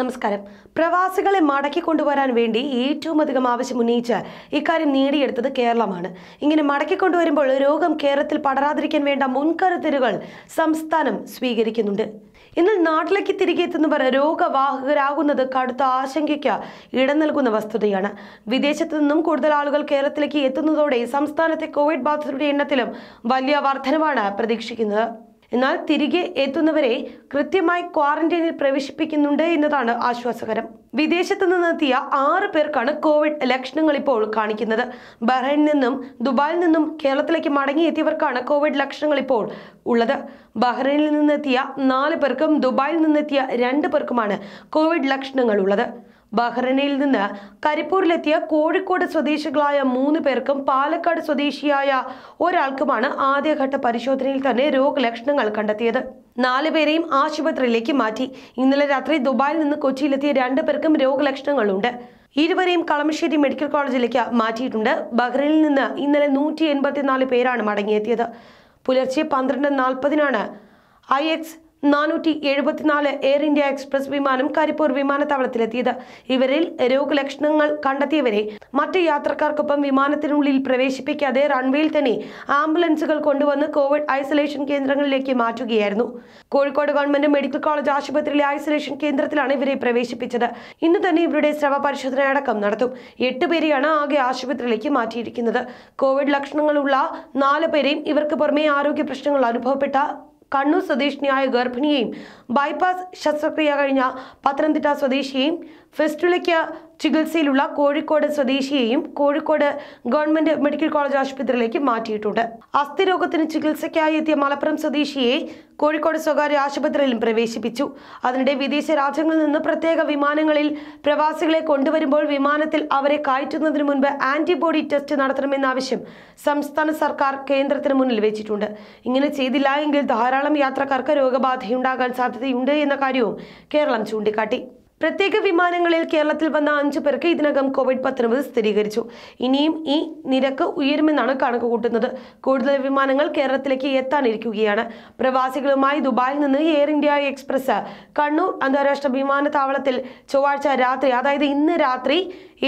നമസ്കാരം പ്രവാസികളെ മടക്കി കൊണ്ടുവരാൻ വേണ്ടി ഏറ്റവും അധികം ആവശ്യം ഉന്നയിച്ച ഇക്കാര്യം നേടിയെടുത്തത് കേരളമാണ് ഇങ്ങനെ കൊണ്ടുവരുമ്പോൾ രോഗം കേരളത്തിൽ പടരാതിരിക്കാൻ വേണ്ട മുൻകരുതലുകൾ സംസ്ഥാനം സ്വീകരിക്കുന്നുണ്ട് എന്നാൽ നാട്ടിലേക്ക് തിരികെ എത്തുന്നവർ രോഗവാഹകരാകുന്നത് കടുത്ത ആശങ്കയ്ക്ക് ഇടം നൽകുന്ന വസ്തുതയാണ് വിദേശത്തു നിന്നും കൂടുതൽ ആളുകൾ കേരളത്തിലേക്ക് എത്തുന്നതോടെ സംസ്ഥാനത്തെ കോവിഡ് ബാധിതരുടെ എണ്ണത്തിലും വലിയ വർധനവാണ് പ്രതീക്ഷിക്കുന്നത് എന്നാൽ തിരികെ എത്തുന്നവരെ കൃത്യമായി ക്വാറന്റൈനിൽ പ്രവേശിപ്പിക്കുന്നുണ്ട് എന്നതാണ് ആശ്വാസകരം വിദേശത്ത് നിന്നെത്തിയ ആറ് പേർക്കാണ് കോവിഡ് ലക്ഷണങ്ങൾ ഇപ്പോൾ കാണിക്കുന്നത് ബഹ്റൈനിൽ നിന്നും ദുബായിൽ നിന്നും കേരളത്തിലേക്ക് മടങ്ങിയെത്തിയവർക്കാണ് കോവിഡ് ലക്ഷണങ്ങൾ ഇപ്പോൾ ഉള്ളത് ബഹ്റൈനിൽ നിന്നെത്തിയ നാല് പേർക്കും ദുബായിൽ നിന്നെത്തിയ രണ്ട് പേർക്കുമാണ് കോവിഡ് ലക്ഷണങ്ങൾ ഉള്ളത് ബഹ്റൈനിൽ നിന്ന് കരിപ്പൂരിലെത്തിയ കോഴിക്കോട് സ്വദേശികളായ മൂന്ന് പേർക്കും പാലക്കാട് സ്വദേശിയായ ഒരാൾക്കുമാണ് ആദ്യഘട്ട പരിശോധനയിൽ തന്നെ രോഗലക്ഷണങ്ങൾ കണ്ടെത്തിയത് നാല് പേരെയും ആശുപത്രിയിലേക്ക് മാറ്റി ഇന്നലെ രാത്രി ദുബായിൽ നിന്ന് കൊച്ചിയിലെത്തിയ രണ്ടു പേർക്കും രോഗലക്ഷണങ്ങളുണ്ട് ഇരുവരെയും കളമശ്ശേരി മെഡിക്കൽ കോളേജിലേക്ക് മാറ്റിയിട്ടുണ്ട് ബഹ്റൈനിൽ നിന്ന് ഇന്നലെ നൂറ്റി പേരാണ് മടങ്ങിയെത്തിയത് പുലർച്ചെ പന്ത്രണ്ട് നാൽപ്പതിനാണ് ഐ എക്സ് നാനൂറ്റി എഴുപത്തിനാല് എയർ ഇന്ത്യ എക്സ്പ്രസ് വിമാനം കരിപ്പൂർ വിമാനത്താവളത്തിലെത്തിയത് ഇവരിൽ രോഗലക്ഷണങ്ങൾ കണ്ടെത്തിയവരെ മറ്റ് യാത്രക്കാർക്കൊപ്പം വിമാനത്തിനുള്ളിൽ പ്രവേശിപ്പിക്കാതെ റൺവേയിൽ തന്നെ ആംബുലൻസുകൾ കൊണ്ടുവന്ന് കോവിഡ് ഐസൊലേഷൻ കേന്ദ്രങ്ങളിലേക്ക് മാറ്റുകയായിരുന്നു കോഴിക്കോട് ഗവൺമെന്റ് മെഡിക്കൽ കോളേജ് ആശുപത്രിയിലെ ഐസൊലേഷൻ കേന്ദ്രത്തിലാണ് ഇവരെ പ്രവേശിപ്പിച്ചത് ഇന്ന് തന്നെ ഇവരുടെ സ്രവ പരിശോധനയടക്കം നടത്തും എട്ട് പേരെയാണ് ആകെ ആശുപത്രിയിലേക്ക് മാറ്റിയിരിക്കുന്നത് കോവിഡ് ലക്ഷണങ്ങളുള്ള നാല് പേരെയും ഇവർക്ക് പുറമെ ആരോഗ്യ പ്രശ്നങ്ങൾ അനുഭവപ്പെട്ട കണ്ണൂർ സ്വദേശിനിയായ ഗർഭിണിയെയും ബൈപ്പാസ് ശസ്ത്രക്രിയ കഴിഞ്ഞ പത്തനംതിട്ട സ്വദേശിയെയും ഫെസ്റ്റുലയ്ക്ക് ചികിത്സയിലുള്ള കോഴിക്കോട് സ്വദേശിയെയും കോഴിക്കോട് ഗവൺമെന്റ് മെഡിക്കൽ കോളേജ് ആശുപത്രിയിലേക്ക് മാറ്റിയിട്ടുണ്ട് അസ്ഥിരോഗത്തിന് ചികിത്സയ്ക്കായി എത്തിയ മലപ്പുറം സ്വദേശിയെ കോഴിക്കോട് സ്വകാര്യ ആശുപത്രിയിലും പ്രവേശിപ്പിച്ചു അതിനിടെ വിദേശ രാജ്യങ്ങളിൽ നിന്ന് പ്രത്യേക വിമാനങ്ങളിൽ പ്രവാസികളെ കൊണ്ടുവരുമ്പോൾ വിമാനത്തിൽ അവരെ കയറ്റുന്നതിന് മുൻപ് ആന്റിബോഡി ടെസ്റ്റ് നടത്തണമെന്ന ആവശ്യം സംസ്ഥാന സർക്കാർ കേന്ദ്രത്തിന് മുന്നിൽ വെച്ചിട്ടുണ്ട് ഇങ്ങനെ ചെയ്തില്ല എങ്കിൽ ധാരാളം യാത്രക്കാർക്ക് രോഗബാധയുണ്ടാകാൻ സാധ്യതയുണ്ട് എന്ന കാര്യവും കേരളം ചൂണ്ടിക്കാട്ടി പ്രത്യേക വിമാനങ്ങളിൽ കേരളത്തിൽ വന്ന അഞ്ചു പേർക്ക് ഇതിനകം കോവിഡ് പത്തൊൻപത് സ്ഥിരീകരിച്ചു ഇനിയും ഈ നിരക്ക് ഉയരുമെന്നാണ് കണക്ക് കൂട്ടുന്നത് കൂടുതൽ വിമാനങ്ങൾ കേരളത്തിലേക്ക് എത്താനിരിക്കുകയാണ് പ്രവാസികളുമായി ദുബായിൽ നിന്ന് എയർ ഇന്ത്യ എക്സ്പ്രസ് കണ്ണൂർ അന്താരാഷ്ട്ര വിമാനത്താവളത്തിൽ ചൊവ്വാഴ്ച രാത്രി അതായത് ഇന്ന് രാത്രി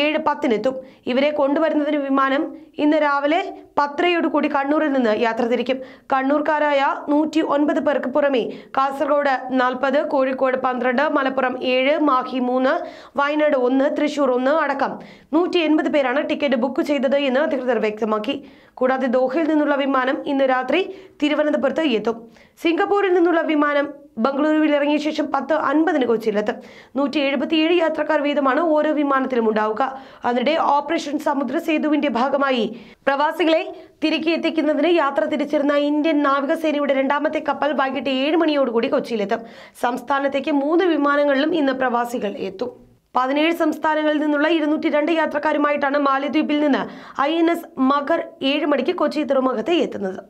ഏഴ് പത്തിനെത്തും ഇവരെ കൊണ്ടുവരുന്നതിന് വിമാനം ഇന്ന് രാവിലെ പത്രയോട് കൂടി കണ്ണൂരിൽ നിന്ന് യാത്ര തിരിക്കും കണ്ണൂർക്കാരായ നൂറ്റി ഒൻപത് പേർക്ക് പുറമെ കാസർഗോഡ് നാൽപ്പത് കോഴിക്കോട് പന്ത്രണ്ട് മലപ്പുറം ഏഴ് മാഹി മൂന്ന് വയനാട് ഒന്ന് തൃശൂർ ഒന്ന് അടക്കം നൂറ്റി എൺപത് പേരാണ് ടിക്കറ്റ് ബുക്ക് ചെയ്തത് എന്ന് അധികൃതർ വ്യക്തമാക്കി കൂടാതെ ദോഹയിൽ നിന്നുള്ള വിമാനം ഇന്ന് രാത്രി തിരുവനന്തപുരത്ത് എത്തും സിംഗപ്പൂരിൽ നിന്നുള്ള വിമാനം ബംഗളൂരുവിൽ ഇറങ്ങിയ ശേഷം പത്ത് അൻപതിന് കൊച്ചിയിലെത്തും നൂറ്റി എഴുപത്തിയേഴ് യാത്രക്കാർ വീതമാണ് ഓരോ വിമാനത്തിലും ഉണ്ടാവുക അതിനിടെ ഓപ്പറേഷൻ സമുദ്ര സേതുവിന്റെ ഭാഗമായി പ്രവാസികളെ തിരികെ എത്തിക്കുന്നതിന് യാത്ര തിരിച്ചിരുന്ന ഇന്ത്യൻ നാവികസേനയുടെ രണ്ടാമത്തെ കപ്പൽ വൈകിട്ട് ഏഴ് മണിയോടുകൂടി കൊച്ചിയിലെത്തും സംസ്ഥാനത്തേക്ക് മൂന്ന് വിമാനങ്ങളിലും ഇന്ന് പ്രവാസികൾ എത്തും പതിനേഴ് സംസ്ഥാനങ്ങളിൽ നിന്നുള്ള ഇരുന്നൂറ്റി രണ്ട് യാത്രക്കാരുമായിട്ടാണ് മാലിദ്വീപിൽ നിന്ന് ഐ എൻ എസ് മഗർ ഏഴ് മണിക്ക് കൊച്ചി തുറമുഖത്ത് എത്തുന്നത്